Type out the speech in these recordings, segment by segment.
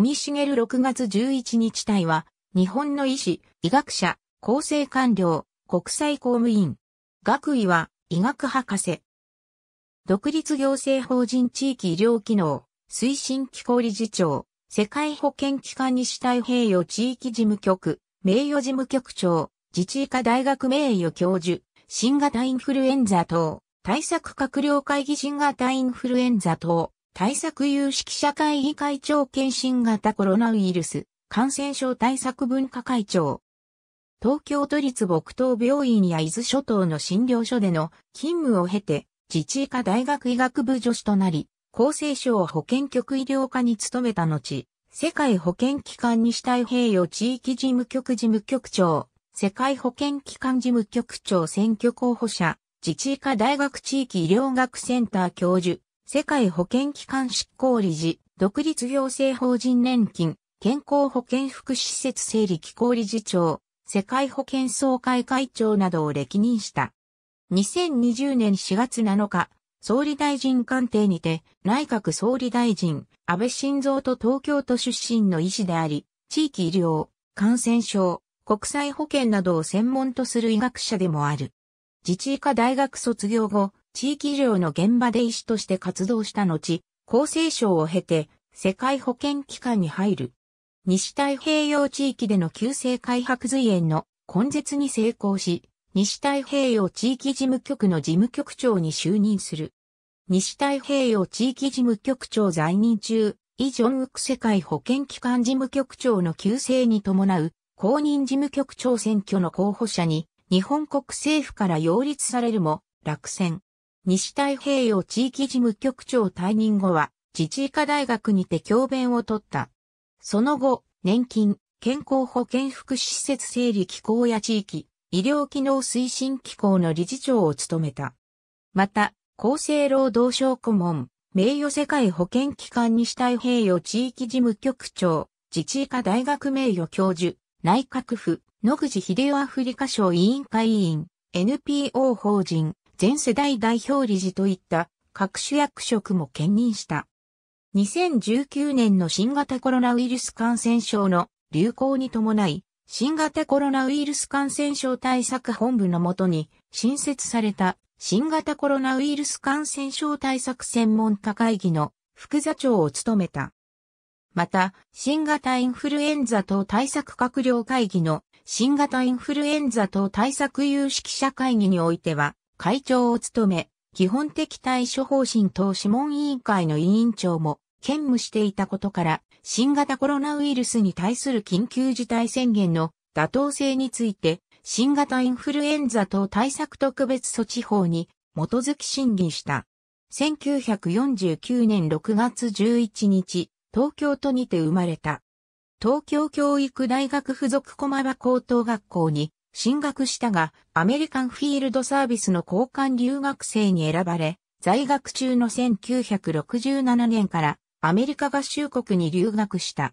尾身茂6月11日隊は、日本の医師、医学者、厚生官僚、国際公務員。学位は、医学博士。独立行政法人地域医療機能、推進機構理事長、世界保健機関西太平洋地域事務局、名誉事務局長、自治医科大学名誉教授、新型インフルエンザ等、対策閣僚会議新型インフルエンザ等、対策有識者会議会長兼新型コロナウイルス感染症対策分科会長。東京都立木東病院や伊豆諸島の診療所での勤務を経て、自治医科大学医学部助手となり、厚生省保健局医療課に勤めた後、世界保健機関西太平洋地域事務局事務局長、世界保健機関事務局長選挙候補者、自治医科大学地域医療学センター教授、世界保健機関執行理事、独立行政法人年金、健康保健福祉施設整理機構理事長、世界保健総会会長などを歴任した。2020年4月7日、総理大臣官邸にて、内閣総理大臣、安倍晋三と東京都出身の医師であり、地域医療、感染症、国際保健などを専門とする医学者でもある。自治医科大学卒業後、地域医療の現場で医師として活動した後、厚生省を経て世界保健機関に入る。西太平洋地域での急性開発随炎の根絶に成功し、西太平洋地域事務局の事務局長に就任する。西太平洋地域事務局長在任中、イ・ジョンウク世界保健機関事務局長の急性に伴う公認事務局長選挙の候補者に日本国政府から擁立されるも落選。西太平洋地域事務局長退任後は、自治医科大学にて教鞭を取った。その後、年金、健康保健福祉施設整理機構や地域、医療機能推進機構の理事長を務めた。また、厚生労働省顧問、名誉世界保健機関西太平洋地域事務局長、自治医科大学名誉教授、内閣府、野口秀夫アフリカ省委員会委員、NPO 法人、全世代代表理事といった各種役職も兼任した。2019年の新型コロナウイルス感染症の流行に伴い、新型コロナウイルス感染症対策本部のもとに新設された新型コロナウイルス感染症対策専門家会議の副座長を務めた。また、新型インフルエンザ等対策閣僚会議の新型インフルエンザ等対策有識者会議においては、会長を務め、基本的対処方針等諮問委員会の委員長も兼務していたことから、新型コロナウイルスに対する緊急事態宣言の妥当性について、新型インフルエンザ等対策特別措置法に基づき審議した。1949年6月11日、東京都にて生まれた。東京教育大学附属駒場高等学校に進学したが、アメリカンフィールドサービスの交換留学生に選ばれ、在学中の1967年からアメリカ合衆国に留学した。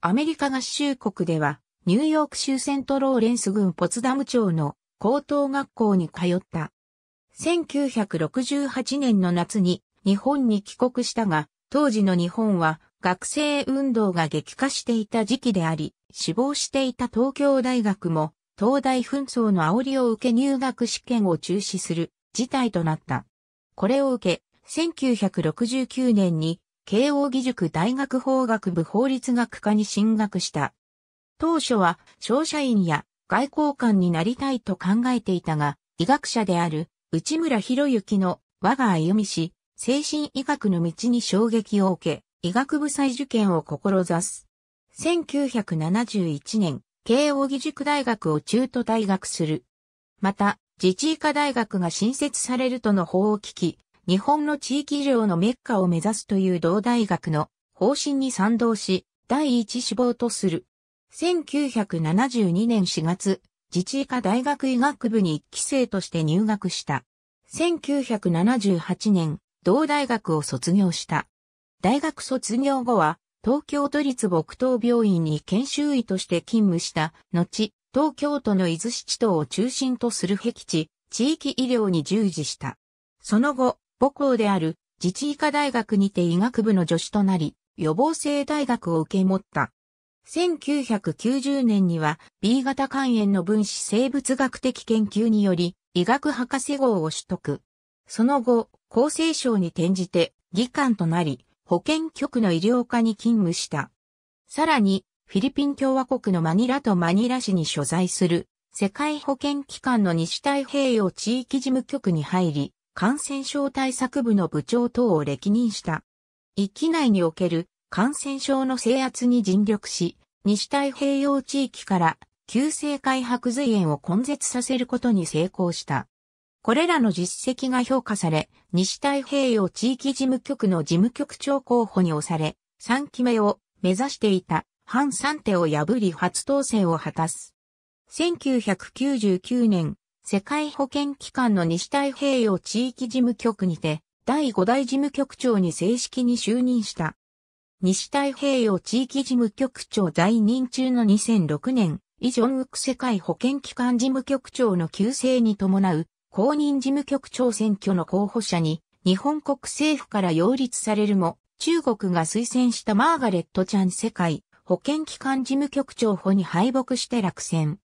アメリカ合衆国では、ニューヨーク州セントローレンス郡ポツダム町の高等学校に通った。1968年の夏に日本に帰国したが、当時の日本は学生運動が激化していた時期であり、死亡していた東京大学も東大紛争の煽りを受け入学試験を中止する事態となった。これを受け、1969年に慶応義塾大学法学部法律学科に進学した。当初は商社員や外交官になりたいと考えていたが、医学者である内村博之の我が歩みし、精神医学の道に衝撃を受け、医学部再受験を志す。1971年、慶応義塾大学を中途退学する。また、自治医科大学が新設されるとの法を聞き、日本の地域医療のメッカを目指すという同大学の方針に賛同し、第一志望とする。1972年4月、自治医科大学医学部に一期生として入学した。1978年、同大学を卒業した。大学卒業後は、東京都立木東病院に研修医として勤務した後、東京都の伊豆七島を中心とする僻地、地域医療に従事した。その後、母校である自治医科大学にて医学部の助手となり、予防性大学を受け持った。1990年には B 型肝炎の分子生物学的研究により医学博士号を取得。その後、厚生省に転じて技官となり、保健局の医療科に勤務した。さらに、フィリピン共和国のマニラとマニラ市に所在する世界保健機関の西太平洋地域事務局に入り、感染症対策部の部長等を歴任した。域内における感染症の制圧に尽力し、西太平洋地域から急性開白髄炎を根絶させることに成功した。これらの実績が評価され、西太平洋地域事務局の事務局長候補に押され、3期目を目指していた、反3手を破り初当選を果たす。1999年、世界保健機関の西太平洋地域事務局にて、第5代事務局長に正式に就任した。西太平洋地域事務局長在任中の2006年、イ・ジョンウク世界保健機関事務局長の旧姓に伴う公認事務局長選挙の候補者に、日本国政府から擁立されるも、中国が推薦したマーガレット・チャン世界保健機関事務局長補に敗北して落選。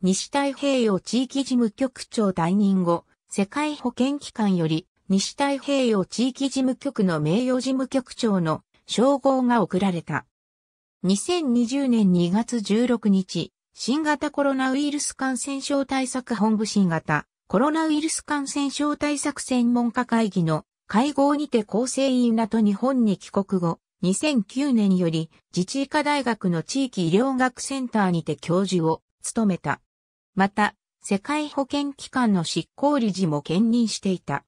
西太平洋地域事務局長退任後、世界保健機関より西太平洋地域事務局の名誉事務局長の称号が贈られた。2020年2月16日、新型コロナウイルス感染症対策本部新型コロナウイルス感染症対策専門家会議の会合にて構成員らと日本に帰国後、2009年より自治医科大学の地域医療学センターにて教授を務めた。また、世界保健機関の執行理事も兼任していた。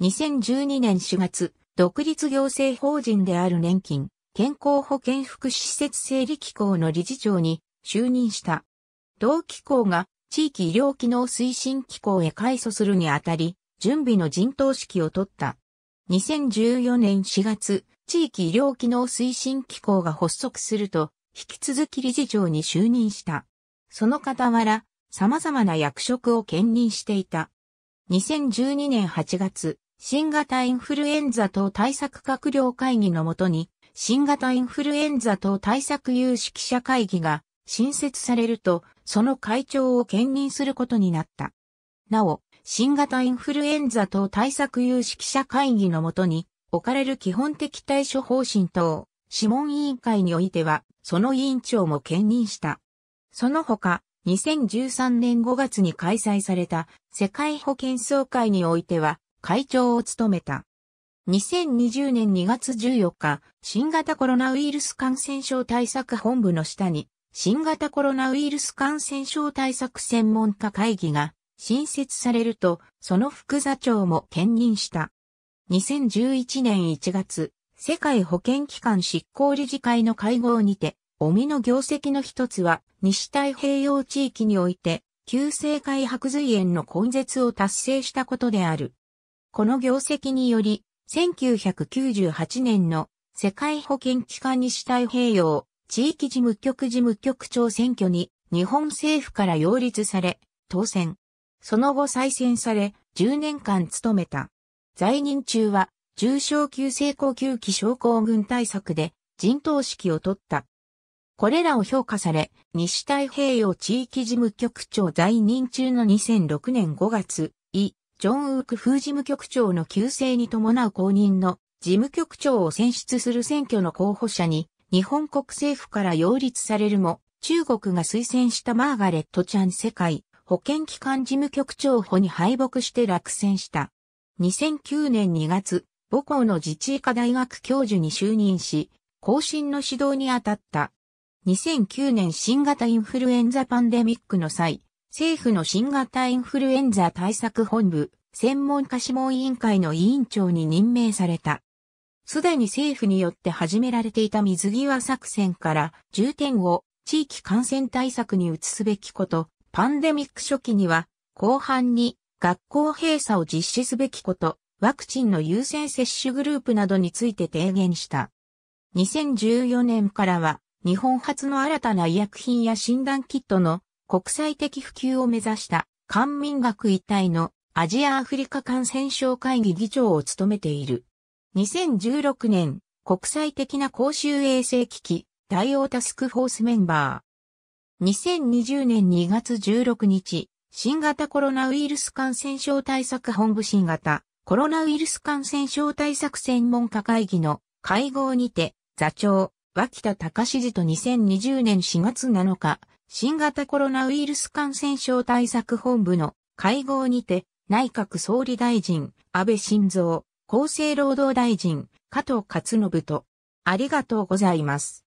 2012年4月、独立行政法人である年金、健康保健福祉施設整理機構の理事長に就任した。同機構が地域医療機能推進機構へ改組するにあたり、準備の陣頭指揮を取った。2014年4月、地域医療機能推進機構が発足すると、引き続き理事長に就任した。その傍ら、様々な役職を兼任していた。2012年8月、新型インフルエンザ等対策閣僚会議のもとに、新型インフルエンザ等対策有識者会議が新設されると、その会長を兼任することになった。なお、新型インフルエンザ等対策有識者会議のもとに、置かれる基本的対処方針等、諮問委員会においては、その委員長も兼任した。その他、2013年5月に開催された世界保健総会においては、会長を務めた。2020年2月14日、新型コロナウイルス感染症対策本部の下に、新型コロナウイルス感染症対策専門家会議が新設されると、その副座長も兼任した。2011年1月、世界保健機関執行理事会の会合にて、尾身の業績の一つは、西太平洋地域において、急性海白髄炎の根絶を達成したことである。この業績により、1998年の世界保健機関西太平洋地域事務局事務局長選挙に日本政府から擁立され、当選。その後再選され、10年間務めた。在任中は、重症急成功級期症候群対策で、陣頭指揮を取った。これらを評価され、西太平洋地域事務局長在任中の2006年5月、イ・ジョンウーク風事務局長の旧姓に伴う公認の事務局長を選出する選挙の候補者に日本国政府から擁立されるも、中国が推薦したマーガレット・チャン世界保健機関事務局長補に敗北して落選した。2009年2月、母校の自治医科大学教授に就任し、更新の指導に当たった。2009年新型インフルエンザパンデミックの際、政府の新型インフルエンザ対策本部、専門家諮問委員会の委員長に任命された。すでに政府によって始められていた水際作戦から重点を地域感染対策に移すべきこと、パンデミック初期には後半に学校閉鎖を実施すべきこと、ワクチンの優先接種グループなどについて提言した。2014年からは日本初の新たな医薬品や診断キットの国際的普及を目指した官民学一体のアジア・アフリカ感染症会議議長を務めている。2016年、国際的な公衆衛生機器、対応タスクフォースメンバー。2020年2月16日、新型コロナウイルス感染症対策本部新型コロナウイルス感染症対策専門家会議の会合にて、座長、脇田隆史と2020年4月7日、新型コロナウイルス感染症対策本部の会合にて、内閣総理大臣、安倍晋三、厚生労働大臣、加藤勝信と、ありがとうございます。